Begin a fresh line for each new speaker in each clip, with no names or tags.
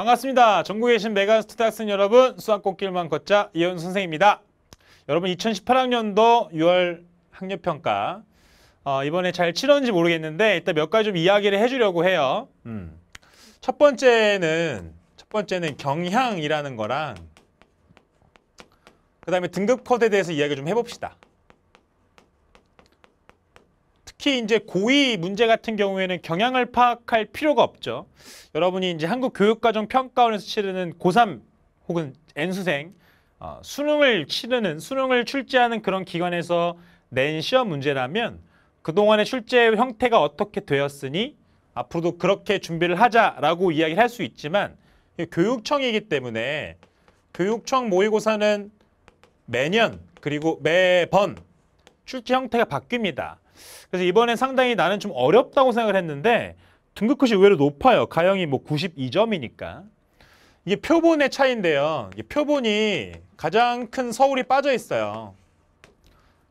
반갑습니다. 전국에 계신 메간 스튜디학생 여러분, 수학 꽃길만 걷자 이현 선생입니다. 여러분 2018학년도 6월 학력평가 어, 이번에 잘 치렀는지 모르겠는데 일단 몇 가지 좀 이야기를 해주려고 해요. 음. 첫 번째는 첫 번째는 경향이라는 거랑 그 다음에 등급 코드에 대해서 이야기 좀 해봅시다. 특히 이제 고위 문제 같은 경우에는 경향을 파악할 필요가 없죠. 여러분이 이제 한국 교육과정 평가원에서 치르는 고3 혹은 N수생 어, 수능을 치르는 수능을 출제하는 그런 기관에서 낸 시험 문제라면 그동안의 출제 형태가 어떻게 되었으니 앞으로도 그렇게 준비를 하자라고 이야기를 할 수 있지만 교육청이기 때문에 교육청 모의고사는 매년 그리고 매번 출제 형태가 바뀝니다. 그래서 이번엔 상당히 나는 좀 어렵다고 생각을 했는데 등급컷이 의외로 높아요. 가형이 뭐 92점이니까. 이게 표본의 차이인데요. 이게 표본이 가장 큰 서울이 빠져 있어요.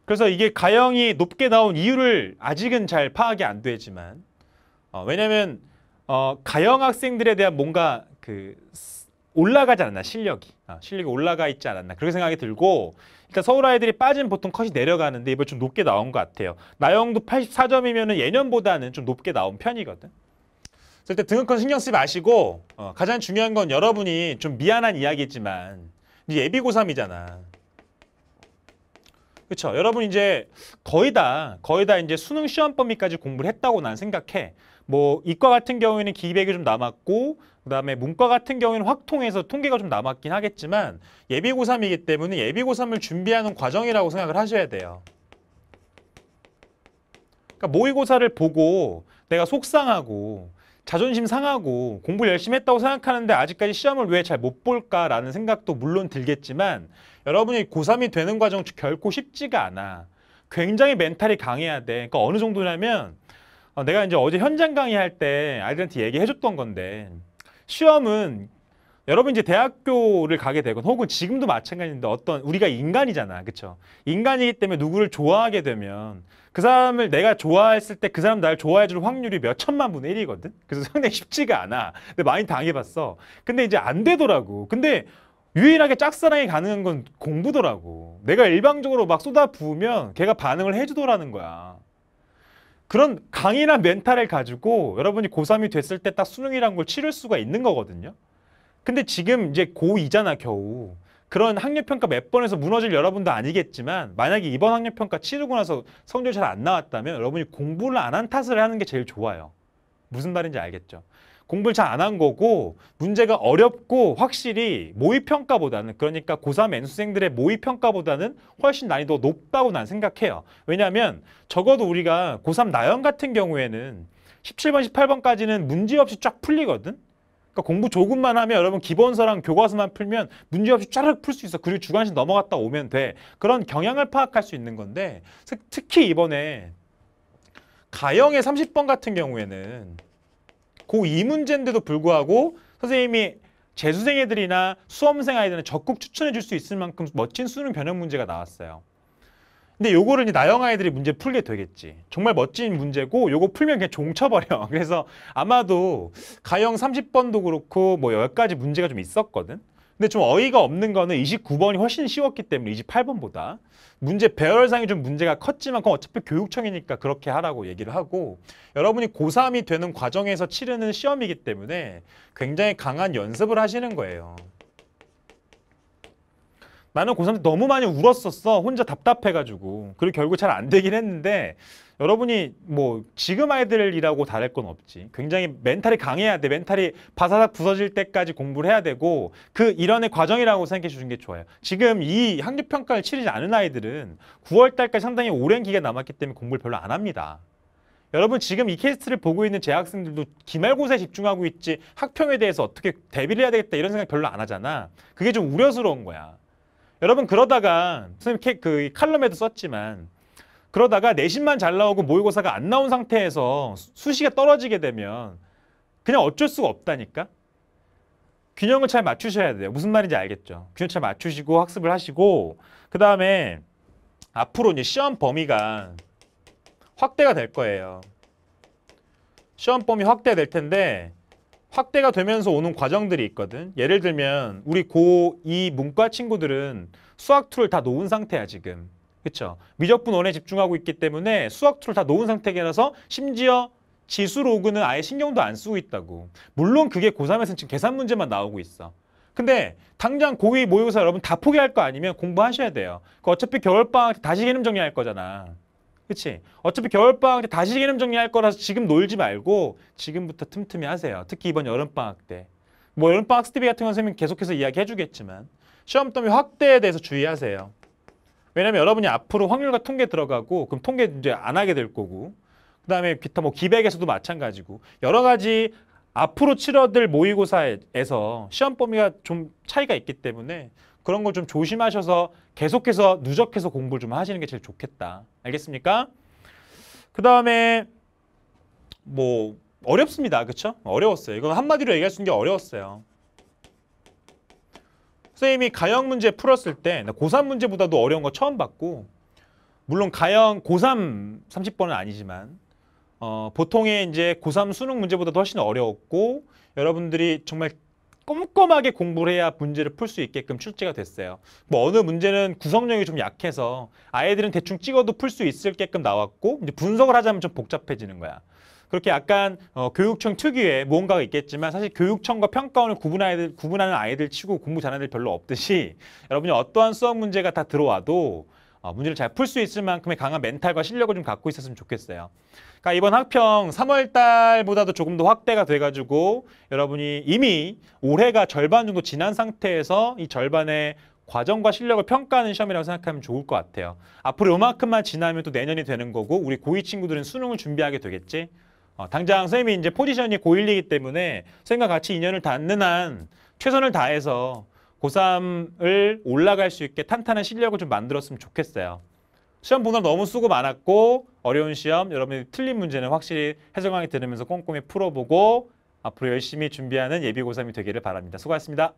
그래서 이게 가형이 높게 나온 이유를 아직은 잘 파악이 안 되지만 어, 왜냐면 어, 가형 학생들에 대한 뭔가 그 올라가지 않았나 실력이 아, 실력이 올라가 있지 않았나 그렇게 생각이 들고 일단 서울 아이들이 빠진 보통 컷이 내려가는데 이번 좀 높게 나온 것 같아요 나영도 84점이면 예년보다는 좀 높게 나온 편이거든 절대 등은컷 신경 쓰지 마시고 어, 가장 중요한 건 여러분이 좀 미안한 이야기지만 이제 예비 고3이잖아 그렇죠 여러분 이제 거의 다 거의 다 이제 수능 시험 범위까지 공부를 했다고 난 생각해 뭐 이과 같은 경우에는 기백이 좀 남았고 그다음에 문과 같은 경우에는 확통해서 통계가 좀 남았긴 하겠지만 예비 고3이기 때문에 예비 고3을 준비하는 과정이라고 생각을 하셔야 돼요. 그러니까 모의고사를 보고 내가 속상하고 자존심 상하고 공부를 열심히 했다고 생각하는데 아직까지 시험을 왜 잘 못 볼까라는 생각도 물론 들겠지만 여러분이 고3이 되는 과정 결코 쉽지가 않아. 굉장히 멘탈이 강해야 돼. 그러니까 어느 정도냐면 어, 내가 이제 어제 현장 강의할 때아이들한테 얘기해줬던 건데 시험은 여러분 이제 대학교를 가게 되건 혹은 지금도 마찬가지인데 어떤 우리가 인간이잖아 그쵸 인간이기 때문에 누구를 좋아하게 되면 그 사람을 내가 좋아했을 때 그 사람 날 좋아해 줄 확률이 몇 천만 분의 1이거든 그래서 상당히 쉽지가 않아 근데 많이 당해봤어 근데 이제 안 되더라고 근데 유일하게 짝사랑이 가능한 건 공부더라고 내가 일방적으로 막 쏟아부으면 걔가 반응을 해주더라는 거야 그런 강인한 멘탈을 가지고 여러분이 고3이 됐을 때 딱 수능이란 걸 치를 수가 있는 거거든요. 근데 지금 이제 고2잖아 겨우. 그런 학력평가 몇 번에서 무너질 여러분도 아니겠지만 만약에 이번 학력평가 치르고 나서 성적이 잘 안 나왔다면 여러분이 공부를 안 한 탓을 하는 게 제일 좋아요. 무슨 말인지 알겠죠. 공부를 잘 안 한 거고 문제가 어렵고 확실히 모의평가보다는 그러니까 고3 N수생들의 모의평가보다는 훨씬 난이도 높다고 난 생각해요. 왜냐하면 적어도 우리가 고3 나연 같은 경우에는 17번, 18번까지는 문제 없이 쫙 풀리거든. 그러니까 공부 조금만 하면 여러분 기본서랑 교과서만 풀면 문제없이 쫙 풀 수 있어. 그리고 주관식 넘어갔다 오면 돼. 그런 경향을 파악할 수 있는 건데 특히 이번에 가형의 30번 같은 경우에는 고이 그 문제인데도 불구하고 선생님이 재수생 애들이나 수험생 아이들은 적극 추천해 줄 수 있을 만큼 멋진 수능 변형 문제가 나왔어요. 근데 요거를 이제 나영 아이들이 문제 풀게 되겠지. 정말 멋진 문제고 요거 풀면 그냥 종쳐버려. 그래서 아마도 가형 30번도 그렇고 뭐 10가지 문제가 좀 있었거든. 근데 좀 어이가 없는 거는 29번이 훨씬 쉬웠기 때문에 28번보다 문제 배열상이 좀 문제가 컸지만 그건 어차피 교육청이니까 그렇게 하라고 얘기를 하고 여러분이 고3이 되는 과정에서 치르는 시험이기 때문에 굉장히 강한 연습을 하시는 거예요. 나는 고3 때 너무 많이 울었었어. 혼자 답답해가지고. 그리고 결국 잘 안 되긴 했는데 여러분이 뭐 지금 아이들이라고 다를 건 없지. 굉장히 멘탈이 강해야 돼. 멘탈이 바사삭 부서질 때까지 공부를 해야 되고 그 일련의 과정이라고 생각해 주는 게 좋아요. 지금 이 학력 평가를 치르지 않은 아이들은 9월 달까지 상당히 오랜 기간 남았기 때문에 공부를 별로 안 합니다. 여러분 지금 이 케이스를 보고 있는 재학생들도 기말고사에 집중하고 있지 학평에 대해서 어떻게 대비를 해야 되겠다 이런 생각 별로 안 하잖아. 그게 좀 우려스러운 거야. 여러분 그러다가 선생님 그 칼럼에도 썼지만 그러다가 내신만 잘 나오고 모의고사가 안 나온 상태에서 수시가 떨어지게 되면 그냥 어쩔 수가 없다니까. 균형을 잘 맞추셔야 돼요. 무슨 말인지 알겠죠? 균형 잘 맞추시고 학습을 하시고 그 다음에 앞으로 이제 시험 범위가 확대가 될 거예요. 시험 범위 확대될 텐데 확대가 되면서 오는 과정들이 있거든. 예를 들면 우리 고2 문과 친구들은 수학 툴을 다 놓은 상태야 지금. 그쵸 미적분 원에 집중하고 있기 때문에 수학 툴을 다 놓은 상태라서 심지어 지수 로그는 아예 신경도 안 쓰고 있다고. 물론 그게 고3에서는 지금 계산 문제만 나오고 있어. 근데 당장 고2 모의고사 여러분 다 포기할 거 아니면 공부하셔야 돼요. 그 어차피 겨울방학 다시 개념 정리할 거잖아. 그치? 어차피 겨울방학 때 다시 개념 정리할 거라서 지금 놀지 말고 지금부터 틈틈이 하세요. 특히 이번 여름방학 때. 뭐 여름방학 스티비 같은 건 선생님 계속해서 이야기해주겠지만 시험 범위 확대에 대해서 주의하세요. 왜냐면 여러분이 앞으로 확률과 통계 들어가고 그럼 통계 이제 안 하게 될 거고 그 다음에 기타 뭐 기백에서도 마찬가지고 여러 가지 앞으로 치러들 모의고사에서 시험 범위가 좀 차이가 있기 때문에 그런 걸 좀 조심하셔서 계속해서 누적해서 공부를 좀 하시는 게 제일 좋겠다. 알겠습니까? 그 다음에 뭐 어렵습니다. 그렇죠? 어려웠어요. 이건 한마디로 얘기할 수 있는 게 어려웠어요. 선생님이 가형 문제 풀었을 때 고3 문제보다도 어려운 거 처음 봤고 물론 가형 고3 30번은 아니지만 어, 보통의 이제 고3 수능 문제보다도 훨씬 어려웠고 여러분들이 정말 꼼꼼하게 공부를 해야 문제를 풀 수 있게끔 출제가 됐어요. 뭐 어느 문제는 구성력이 좀 약해서 아이들은 대충 찍어도 풀 수 있을게끔 나왔고 이제 분석을 하자면 좀 복잡해지는 거야. 그렇게 약간 어, 교육청 특유의 무언가가 있겠지만 사실 교육청과 평가원을 구분하는 아이들 치고 공부 잘하는 애들 별로 없듯이 여러분이 어떠한 수업 문제가 다 들어와도 어, 문제를 잘 풀 수 있을 만큼의 강한 멘탈과 실력을 좀 갖고 있었으면 좋겠어요. 그러니까 이번 학평 3월 달보다도 조금 더 확대가 돼가지고 여러분이 이미 올해가 절반 정도 지난 상태에서 이 절반의 과정과 실력을 평가하는 시험이라고 생각하면 좋을 것 같아요. 앞으로 요만큼만 지나면 또 내년이 되는 거고 우리 고2 친구들은 수능을 준비하게 되겠지. 어, 당장 선생님이 이제 포지션이 고1이기 때문에 선생님과 같이 인연을 닿는 한 최선을 다해서 고3을 올라갈 수 있게 탄탄한 실력을 좀 만들었으면 좋겠어요. 시험 보느 너무 수고 많았고 어려운 시험 여러분이 틀린 문제는 확실히 해설강의 들으면서 꼼꼼히 풀어보고 앞으로 열심히 준비하는 예비 고3이 되기를 바랍니다. 수고하셨습니다.